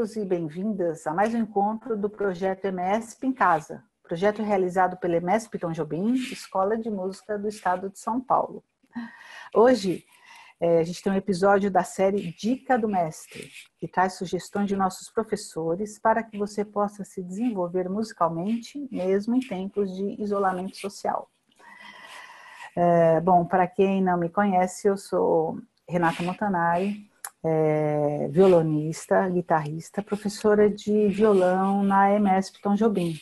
bem-vindos e bem-vindas a mais um encontro do projeto EMESP em Casa, projeto realizado pela EMESP Tom Jobim, Escola de Música do Estado de São Paulo. Hoje é, a gente tem um episódio da série Dica do Mestre, que traz sugestões de nossos professores para que você possa se desenvolver musicalmente, mesmo em tempos de isolamento social. É, bom, para quem não me conhece, eu sou Renata Montanari, é, violonista, guitarrista, professora de violão na MS Tom Jobim.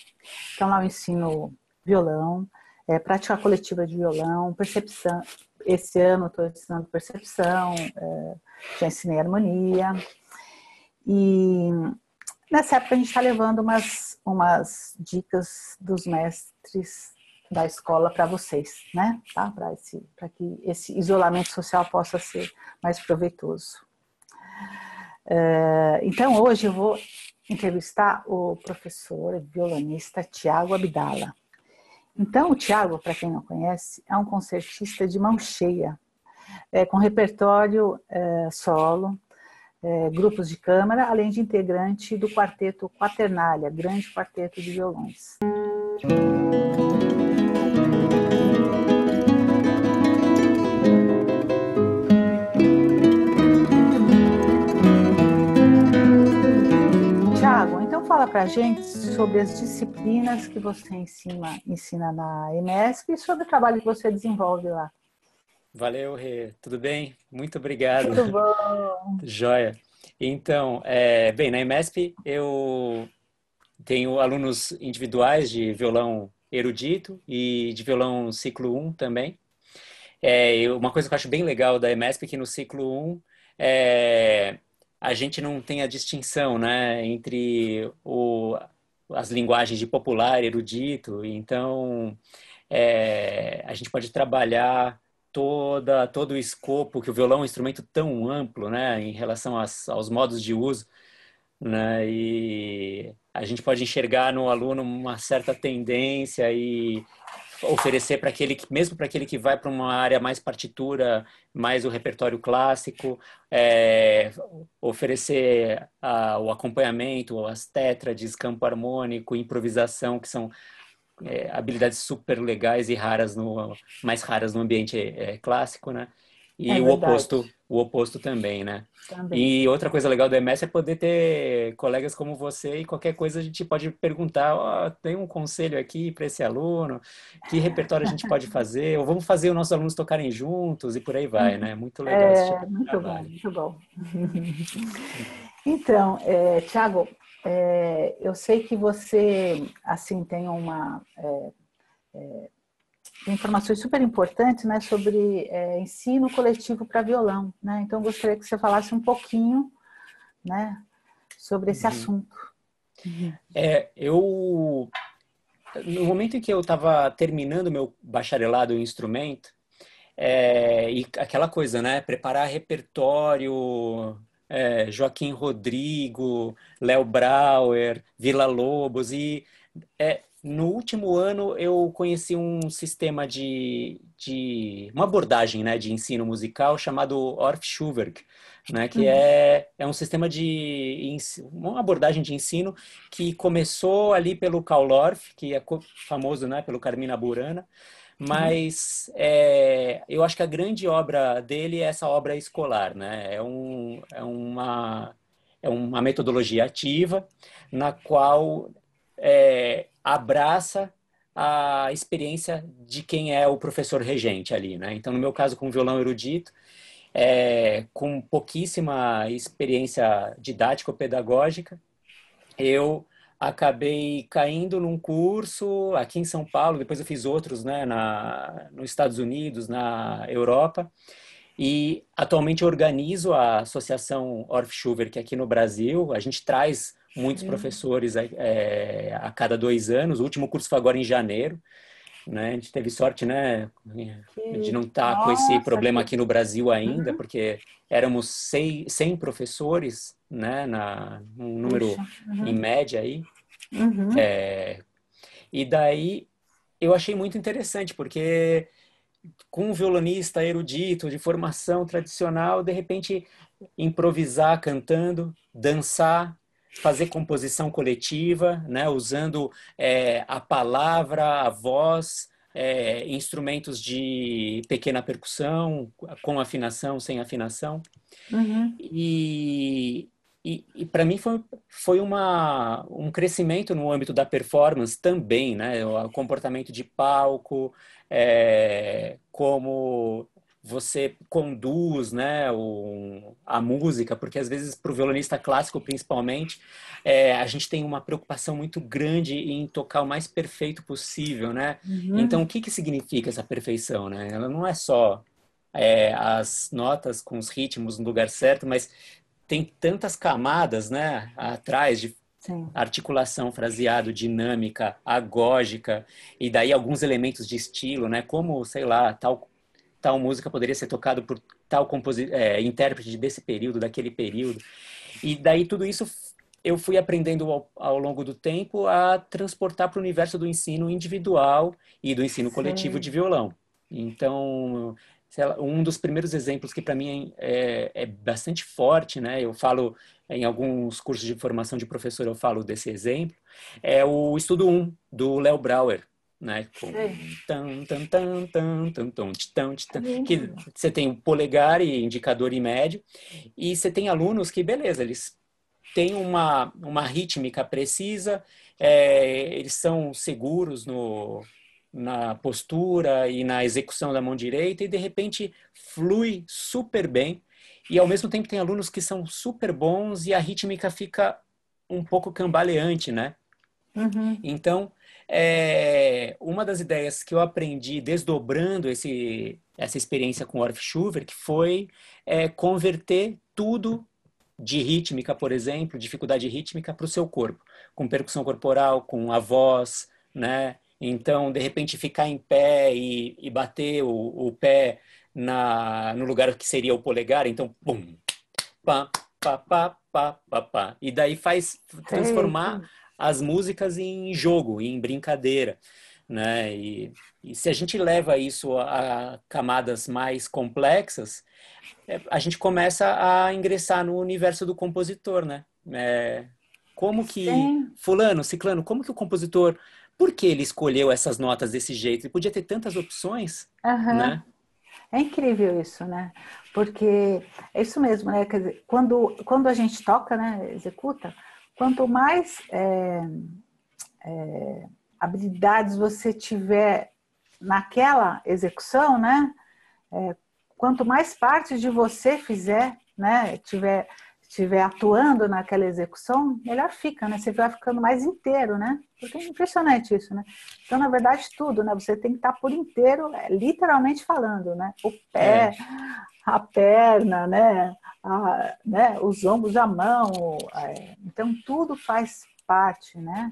Então lá eu ensino violão, é, prática coletiva de violão, percepção. Esse ano estou ensinando percepção, é, já ensinei harmonia. E nessa época a gente está levando umas, umas dicas dos mestres da escola para vocês, né? Tá? Para que esse isolamento social possa ser mais proveitoso. Eh, então, hoje eu vou entrevistar o professor violonista Tiago Abdala. Então, o Tiago, para quem não conhece, é um concertista de mão cheia, é, com repertório é, solo, é, grupos de câmara, além de integrante do quarteto Quaternália, grande quarteto de violões. Música fala para a gente sobre as disciplinas que você ensina, ensina na EMESP e sobre o trabalho que você desenvolve lá. Valeu, Rê. Tudo bem? Muito obrigado. Tudo bom. Joia. Então, é, bem, na EMESP eu tenho alunos individuais de violão erudito e de violão ciclo 1 também. É, uma coisa que eu acho bem legal da EMESP é que no ciclo 1 é, a gente não tem a distinção né, entre o, as linguagens de popular, erudito, então é, a gente pode trabalhar toda, todo o escopo, que o violão é um instrumento tão amplo né, em relação às, aos modos de uso, né, e a gente pode enxergar no aluno uma certa tendência e oferecer para aquele que, mesmo para aquele que vai para uma área mais partitura, mais o repertório clássico, é, oferecer a, o acompanhamento, as tétrades, campo harmônico, improvisação, que são é, habilidades super legais e raras no mais raras no ambiente é, clássico, né? E é o oposto o oposto também, né? Também. E outra coisa legal do MS é poder ter colegas como você e qualquer coisa a gente pode perguntar, oh, tem um conselho aqui para esse aluno, que repertório a gente pode fazer, ou vamos fazer os nossos alunos tocarem juntos e por aí vai, né? Muito legal é, esse tipo de muito trabalho. Bom, muito bom. então, é, Thiago, é, eu sei que você, assim, tem uma... É, é informações super importantes né, sobre é, ensino coletivo para violão. Né? Então, gostaria que você falasse um pouquinho né, sobre esse uhum. assunto. É, eu, no momento em que eu estava terminando meu bacharelado em instrumento, é, e aquela coisa, né? Preparar repertório, é, Joaquim Rodrigo, Léo Brauer, Vila Lobos, e é, no último ano, eu conheci um sistema de, de uma abordagem né, de ensino musical chamado Orff Schuberg, né, que uhum. é, é um sistema de uma abordagem de ensino que começou ali pelo Karl Orff, que é famoso né, pelo Carmina Burana, uhum. mas é, eu acho que a grande obra dele é essa obra escolar, né? É, um, é, uma, é uma metodologia ativa na qual é, abraça a experiência de quem é o professor regente ali, né? Então, no meu caso, com violão erudito, é, com pouquíssima experiência didático-pedagógica, eu acabei caindo num curso aqui em São Paulo, depois eu fiz outros né, na, nos Estados Unidos, na Europa, e atualmente organizo a Associação Orff Schubert, que é aqui no Brasil, a gente traz muitos professores é, é, a cada dois anos. O último curso foi agora em janeiro. Né? A gente teve sorte, né, de não estar tá com esse problema aqui no Brasil uhum. ainda, uhum. porque éramos 100 professores, né, na, um número uhum. em média aí. Uhum. É, e daí eu achei muito interessante, porque com um violonista erudito, de formação tradicional, de repente improvisar cantando, dançar, fazer composição coletiva, né? usando é, a palavra, a voz, é, instrumentos de pequena percussão, com afinação, sem afinação. Uhum. E, e, e para mim foi, foi uma, um crescimento no âmbito da performance também, né? O comportamento de palco, é, como você conduz né, o, a música, porque às vezes para o violonista clássico principalmente, é, a gente tem uma preocupação muito grande em tocar o mais perfeito possível, né? Uhum. Então o que, que significa essa perfeição, né? Ela não é só é, as notas com os ritmos no lugar certo, mas tem tantas camadas, né, atrás de Sim. articulação, fraseado, dinâmica, agógica, e daí alguns elementos de estilo, né? Como, sei lá, tal tal música poderia ser tocada por tal é, intérprete desse período, daquele período. E daí tudo isso eu fui aprendendo ao, ao longo do tempo a transportar para o universo do ensino individual e do ensino Sim. coletivo de violão. Então, lá, um dos primeiros exemplos que para mim é, é, bastante forte, né? Eu falo em alguns cursos de formação de professor, eu falo desse exemplo, é o estudo 1 do Léo Brauer, né? Com tipo, uhum. que você tem polegar e indicador e médio. E você tem alunos que, beleza, eles têm uma, uma rítmica precisa, é, eles são seguros no, na postura e na execução da mão direita e, de repente, flui super bem. E, ao mesmo tempo, tem alunos que são super bons e a rítmica fica um pouco cambaleante, né? Uhum. Então, é, uma das ideias que eu aprendi desdobrando esse, essa experiência com Orff Schuver, que foi é, converter tudo de rítmica, por exemplo, dificuldade rítmica para o seu corpo, com percussão corporal, com a voz, né? Então, de repente, ficar em pé e, e bater o, o pé na, no lugar que seria o polegar, então, pum, hum. pá, pá, pá, pá, pá, pá. E daí faz transformar as músicas em jogo, em brincadeira. Né? E, e se a gente leva isso a, a camadas mais complexas, é, a gente começa a ingressar no universo do compositor, né? É, como que Sim. fulano, ciclano, como que o compositor, por que ele escolheu essas notas desse jeito? Ele podia ter tantas opções, uhum. né? É incrível isso, né? Porque é isso mesmo, né? Quer dizer, quando, quando a gente toca, né? Executa, quanto mais é, é, habilidades você tiver naquela execução, né? É, quanto mais parte de você fizer, né? Tiver, tiver atuando naquela execução, melhor fica, né? Você vai ficando mais inteiro, né? Porque é impressionante isso, né? Então, na verdade, tudo, né? Você tem que estar tá por inteiro, é, literalmente falando, né? O pé, é. a perna, né? a, né, os ombros, à mão. É, então, tudo faz parte, né?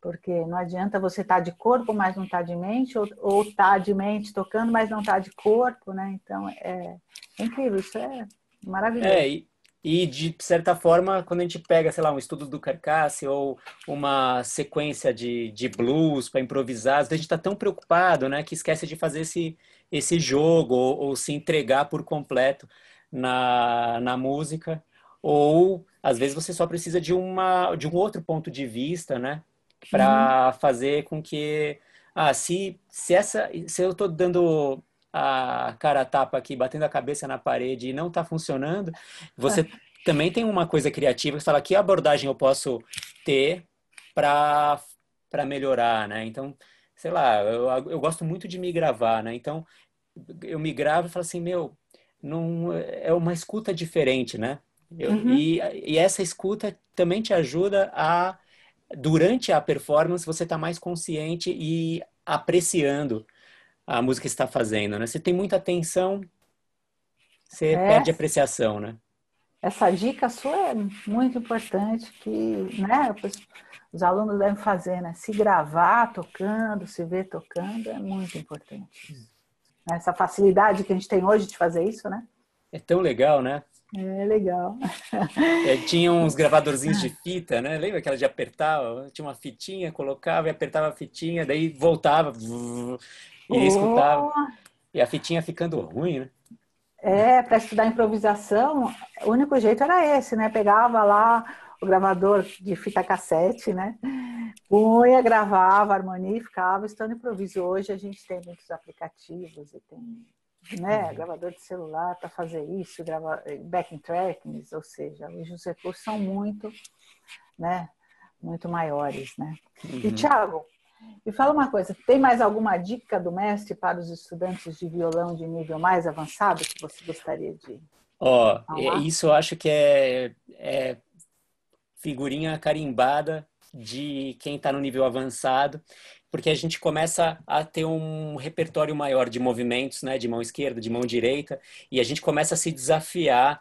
Porque não adianta você estar tá de corpo, mas não estar tá de mente, ou estar tá de mente tocando, mas não estar tá de corpo, né? Então, é, é incrível, isso é maravilhoso. É, e... E, de certa forma, quando a gente pega, sei lá, um estudo do Carcasse ou uma sequência de, de blues para improvisar, a gente está tão preocupado, né, que esquece de fazer esse, esse jogo ou, ou se entregar por completo na, na música, ou às vezes você só precisa de, uma, de um outro ponto de vista, né? Para uhum. fazer com que. Ah, se, se, essa, se eu estou dando a cara a tapa aqui, batendo a cabeça na parede e não está funcionando, você ah. também tem uma coisa criativa que fala que abordagem eu posso ter para melhorar, né? Então, sei lá, eu, eu gosto muito de me gravar, né? Então, eu me gravo e falo assim, meu, num, é uma escuta diferente, né? Eu, uhum. e, e, essa escuta também te ajuda a, durante a performance, você tá mais consciente e apreciando a música que está fazendo, né? Você tem muita atenção, você é. perde apreciação, né? Essa dica sua é muito importante que, né? Os alunos devem fazer, né? Se gravar tocando, se ver tocando, é muito importante. Essa facilidade que a gente tem hoje de fazer isso, né? É tão legal, né? É legal. É, tinha uns gravadorzinhos de fita, né? Lembra aquela de apertar? Tinha uma fitinha, colocava e apertava a fitinha, daí voltava e escutava. Oh! E a fitinha ficando ruim, né? É, para estudar improvisação, o único jeito era esse, né? Pegava lá o gravador de fita cassete, né? Punha, gravava, ficava estando improviso. Hoje a gente tem muitos aplicativos e tem né? Uhum. Gravador de celular para fazer isso, grava backing tracks, ou seja, hoje os recursos são muito, né? Muito maiores, né? Uhum. E Thiago, me fala uma coisa, tem mais alguma dica do mestre para os estudantes de violão de nível mais avançado que você gostaria de? Ó, oh, isso eu acho que é, é figurinha carimbada de quem está no nível avançado, porque a gente começa a ter um repertório maior de movimentos, né, de mão esquerda, de mão direita, e a gente começa a se desafiar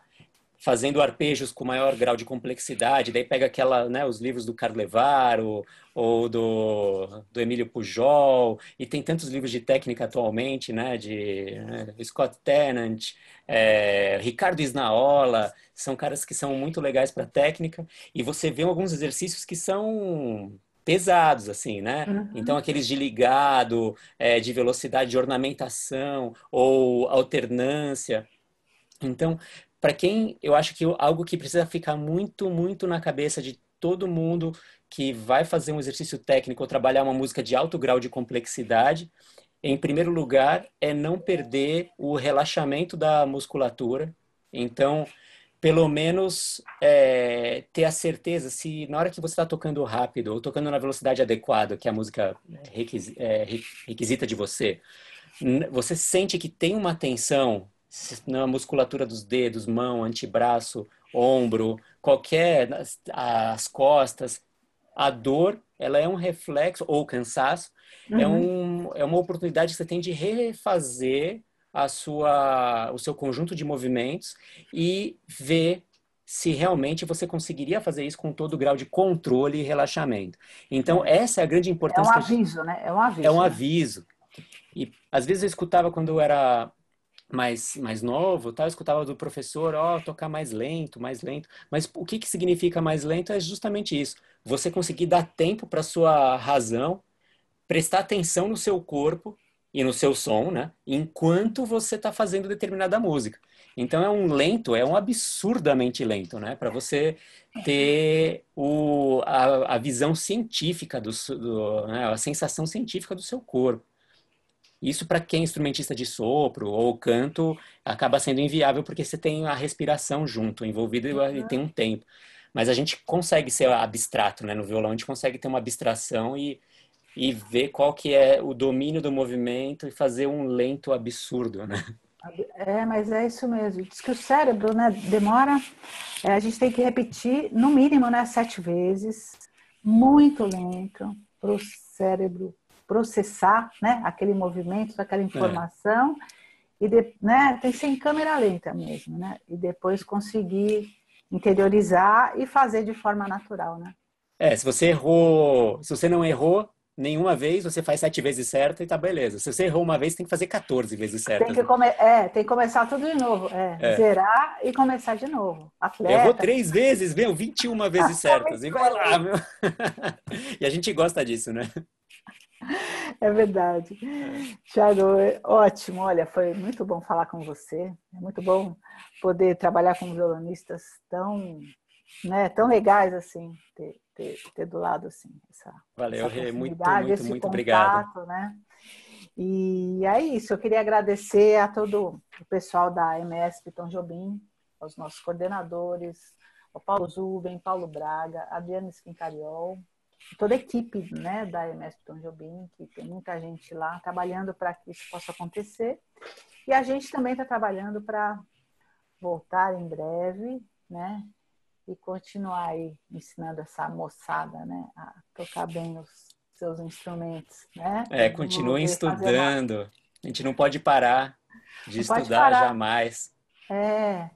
fazendo arpejos com maior grau de complexidade, daí pega aquela, né, os livros do Carlevaro ou do, do Emílio Pujol, e tem tantos livros de técnica atualmente, né, de né, Scott Tennant, é, Ricardo Isnaola, são caras que são muito legais para técnica, e você vê alguns exercícios que são pesados, assim, né? Uhum. Então, aqueles de ligado, é, de velocidade de ornamentação ou alternância. Então, para quem eu acho que algo que precisa ficar muito, muito na cabeça de todo mundo que vai fazer um exercício técnico ou trabalhar uma música de alto grau de complexidade, em primeiro lugar, é não perder o relaxamento da musculatura. Então, pelo menos é, ter a certeza se na hora que você está tocando rápido ou tocando na velocidade adequada que é a música é, requisita de você, você sente que tem uma tensão na musculatura dos dedos, mão, antebraço, ombro, qualquer as, as costas, a dor, ela é um reflexo ou cansaço, é uhum. é, um, é uma oportunidade que você tem de refazer a sua o seu conjunto de movimentos e ver se realmente você conseguiria fazer isso com todo o grau de controle e relaxamento. Então, uhum. essa é a grande importância. É um aviso, gente... né? É um aviso. É um né? aviso. E às vezes eu escutava quando eu era mais, mais novo, eu escutava do professor, ó, oh, tocar mais lento, mais lento. Mas o que, que significa mais lento é justamente isso. Você conseguir dar tempo para sua razão, prestar atenção no seu corpo e no seu som, né? Enquanto você está fazendo determinada música. Então é um lento, é um absurdamente lento, né? Para você ter o, a, a visão científica do, do né? a sensação científica do seu corpo. Isso para quem é instrumentista de sopro ou canto acaba sendo inviável porque você tem a respiração junto envolvida uhum. e tem um tempo. Mas a gente consegue ser abstrato, né? No violão a gente consegue ter uma abstração e e ver qual que é o domínio do movimento e fazer um lento absurdo, né? É, mas é isso mesmo. Diz que o cérebro, né, demora. É, a gente tem que repetir, no mínimo, né, sete vezes, muito lento, para o cérebro processar né, aquele movimento, aquela é. informação, é. e de, né, tem que ser em câmera lenta mesmo, né? E depois conseguir interiorizar e fazer de forma natural, né? É, se você errou, se você não errou nenhuma vez, você faz sete vezes certo e tá beleza. Se você errou uma vez, tem que fazer 14 vezes certo. Tem que, come... é, tem que começar tudo de novo. É, é. Zerar e começar de novo. Atleta. Errou três vezes, meu, 21 vezes certas. e vai lá, meu. e a gente gosta disso, né? É verdade. Tiago, ótimo. Olha, foi muito bom falar com você. É muito bom poder trabalhar com violonistas tão, né, tão legais assim, ter, ter, ter do lado assim. Essa, Valeu, essa Rê. Muito, muito, muito contato, obrigado. Né? E é isso. Eu queria agradecer a todo o pessoal da MS Piton Jobim, aos nossos coordenadores, ao Paulo Zuben, Paulo Braga, Adriana Esquincariol, toda a equipe né, da MS Tom Jobim, que tem muita gente lá trabalhando para que isso possa acontecer. E a gente também está trabalhando para voltar em breve, né? E continuar aí ensinando essa moçada, né? A tocar bem os seus instrumentos, né? É, continuem estudando. A gente não pode parar de não estudar parar. jamais. É,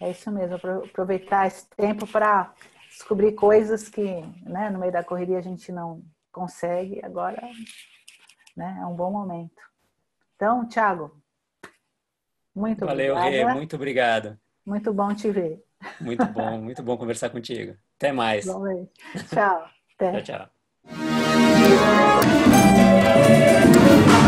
é isso mesmo. Aproveitar esse tempo para descobrir coisas que né, no meio da correria a gente não consegue, agora né, é um bom momento. Então, Thiago, muito Valeu, obrigado. Valeu, muito obrigado. Muito bom te ver. Muito bom, muito bom conversar contigo. Até mais. Tchau. Até. Tchau, tchau.